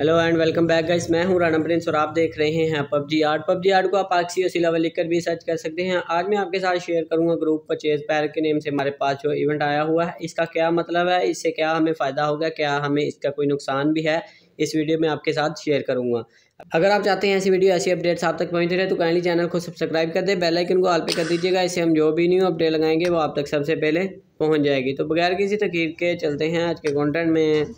hello and welcome back guys मैं हूं Rana Prince और आप देख रहे हैं पबजी आर्ट पबजी आर्ट को आप आक्सी और सिलावा लिखकर भी सर्च कर सकते हैं आज मैं आपके साथ शेयर करूंगा ग्रुप परचेज पैर के नेम से हमारे पास जो इवेंट आया हुआ है इसका क्या मतलब है इससे क्या हमें फ़ायदा होगा क्या हमें इसका कोई नुकसान भी है इस वीडियो में आपके साथ शेयर करूँगा अगर आप चाहते हैं ऐसी वीडियो ऐसी अपडेट्स आप तक पहुँच रहे तो काइंडली चैनल को सब्सक्राइब कर दे बेलाइकन को ऑल पे कर दीजिएगा इससे हम जो भी न्यू अपडेट लगाएंगे वो आप तक सबसे पहले पहुँच जाएगी तो बगैर किसी तकीर के चलते हैं आज के कॉन्टेंट में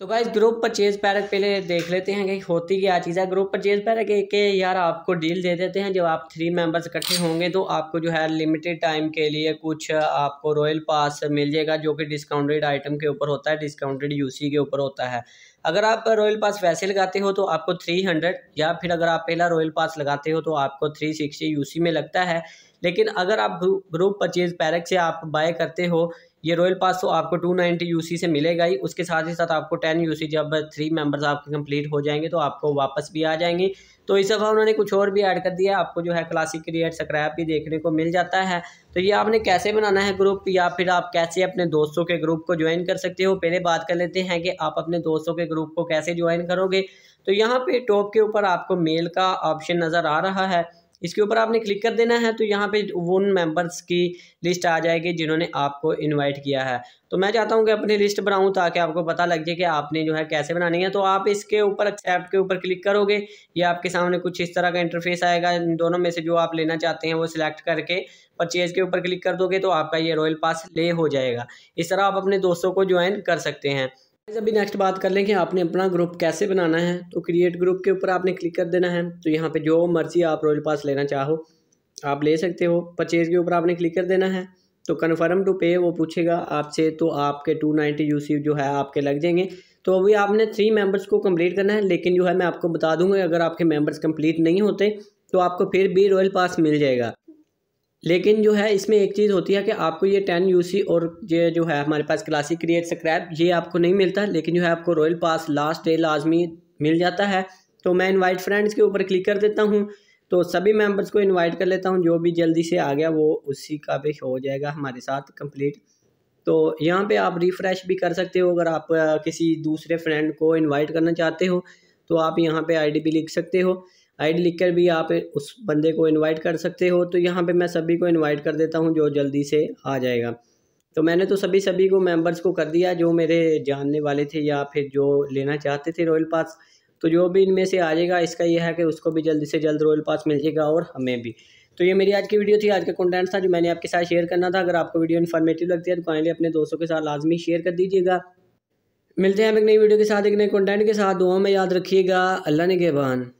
तो गाइज ग्रुप परचेज पैरक पहले देख लेते हैं कि होती क्या चीज़ है ग्रुप परचेज पैरक एक के यार आपको डील दे देते हैं जब आप थ्री मेंबर्स इकट्ठे होंगे तो आपको जो है लिमिटेड टाइम के लिए कुछ आपको रॉयल पास मिल जाएगा जो कि डिस्काउंटेड आइटम के ऊपर होता है डिस्काउंटेड यूसी के ऊपर होता है अगर आप रॉयल पास वैसे लगाते हो तो आपको थ्री हंड्रेड या फिर अगर आप पहला रॉयल पास लगाते हो तो आपको थ्री सिक्सटी में लगता है लेकिन अगर आप ग्रुप परचेज पैरक से आप बाय करते हो ये रॉयल पास तो आपको टू नाइन्टी यू से मिलेगा ही उसके साथ ही साथ आपको टेन यू जब थ्री मेंबर्स आपके कंप्लीट हो जाएंगे तो आपको वापस भी आ जाएंगे तो इस दफ़ा उन्होंने कुछ और भी ऐड कर दिया आपको जो है क्लासिक क्रिएट स्क्रैप भी देखने को मिल जाता है तो ये आपने कैसे बनाना है ग्रुप या फिर आप कैसे अपने दोस्तों के ग्रुप को ज्वाइन कर सकते हो पहले बात कर लेते हैं कि आप अपने दोस्तों के ग्रुप को कैसे ज्वाइन करोगे तो यहाँ पे टॉप के ऊपर आपको मेल का ऑप्शन नज़र आ रहा है इसके ऊपर आपने क्लिक कर देना है तो यहाँ पे उन मेंबर्स की लिस्ट आ जाएगी जिन्होंने आपको इनवाइट किया है तो मैं चाहता हूँ कि अपनी लिस्ट बनाऊँ ताकि आपको पता लग जाए कि आपने जो है कैसे बनानी है तो आप इसके ऊपर एक्सेप्ट के ऊपर क्लिक करोगे या आपके सामने कुछ इस तरह का इंटरफेस आएगा इन दोनों में से जो आप लेना चाहते हैं वो सिलेक्ट करके परचेज़ के ऊपर क्लिक कर दोगे तो आपका ये रॉयल पास ले हो जाएगा इस तरह आप अपने दोस्तों को ज्वाइन कर सकते हैं अभी नेक्स्ट बात कर लें कि आपने अपना ग्रुप कैसे बनाना है तो क्रिएट ग्रुप के ऊपर आपने क्लिक कर देना है तो यहाँ पे जो मर्जी आप रॉयल पास लेना चाहो आप ले सकते हो परचेज़ के ऊपर आपने क्लिक कर देना है तो कन्फर्म टू पे वो पूछेगा आपसे तो आपके टू नाइन्टी यू जो है आपके लग जाएंगे तो अभी आपने थ्री मेंबर्स को कंप्लीट करना है लेकिन जो है मैं आपको बता दूंगा अगर आपके मेंबर्स कंप्लीट नहीं होते तो आपको फिर भी रॉयल पास मिल जाएगा लेकिन जो है इसमें एक चीज़ होती है कि आपको ये टेन यूसी और ये जो है हमारे पास क्लासिक क्रिएट स्क्रैप ये आपको नहीं मिलता लेकिन जो है आपको रॉयल पास लास्ट डे लाजमी मिल जाता है तो मैं इनवाइट फ्रेंड्स के ऊपर क्लिक कर देता हूँ तो सभी मेंबर्स को इनवाइट कर लेता हूँ जो भी जल्दी से आ गया वो उसी का भी हो जाएगा हमारे साथ कम्प्लीट तो यहाँ पर आप रिफ़्रेश भी कर सकते हो अगर आप किसी दूसरे फ्रेंड को इन्वाइट करना चाहते हो तो आप यहाँ पर आई भी लिख सकते हो आई डी लिख कर भी आप उस बंदे को इनवाइट कर सकते हो तो यहाँ पे मैं सभी को इनवाइट कर देता हूँ जो जल्दी से आ जाएगा तो मैंने तो सभी सभी को मेंबर्स को कर दिया जो मेरे जानने वाले थे या फिर जो लेना चाहते थे रॉयल पास तो जो भी इनमें से आ जाएगा इसका यह है कि उसको भी जल्दी से जल्द रॉयल पास मिल जाएगा और हमें भी तो ये मेरी आज की वीडियो थी आज का कंटेंट था जो मैंने आपके साथ शेयर करना था अगर आपको वीडियो इन्फॉर्मेटिव लगती है तो काइंडली अपने दोस्तों के साथ लाजमी शेयर कर दीजिएगा मिलते हैं आप एक नई वीडियो के साथ एक नए कंटेंट के साथ दुआओं में याद रखिएगा अल्लाह ने बहन